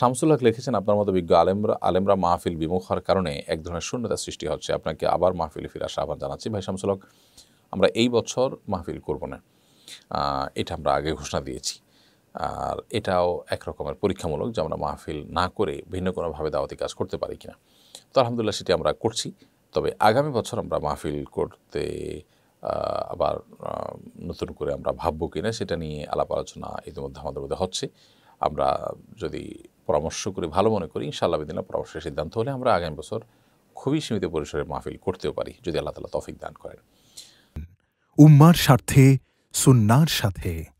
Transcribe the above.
হক লিখেছেন আপনার মতো বিজ্ঞ আলেমরা আলেমরা মাহফিল বিমুখ হওয়ার কারণে এক ধরনের শূন্যতা সৃষ্টি হচ্ছে আপনাকে আবার মাহফিলে ফিরে আসা আবার জানাচ্ছি ভাই শামসুলক আমরা এই বছর মাহফিল করব না এটা আমরা আগে ঘোষণা দিয়েছি আর এটাও এক রকমের পরীক্ষামূলক যে আমরা মাহফিল না করে ভিন্ন কোনোভাবে দাওয়াতি কাজ করতে পারি কিনা তো আলহামদুলিল্লাহ সেটি আমরা করছি তবে আগামী বছর আমরা মাহফিল করতে আবার নতুন করে আমরা ভাববো কিনা সেটা নিয়ে আলাপ আলোচনা ইতিমধ্যে আমাদের মধ্যে হচ্ছে আমরা যদি পরামর্শ করে ভালো মনে করি ইনশাআল্লাহ বিদিনা পরামর্শের সিদ্ধান্ত হলে আমরা আগামী বছর খুবই সীমিত পরিসরে মাহফিল করতেও পারি যদি আল্লাহ তালা তফিক দান করেন উম্মার স্বার্থে সুন্নার সাথে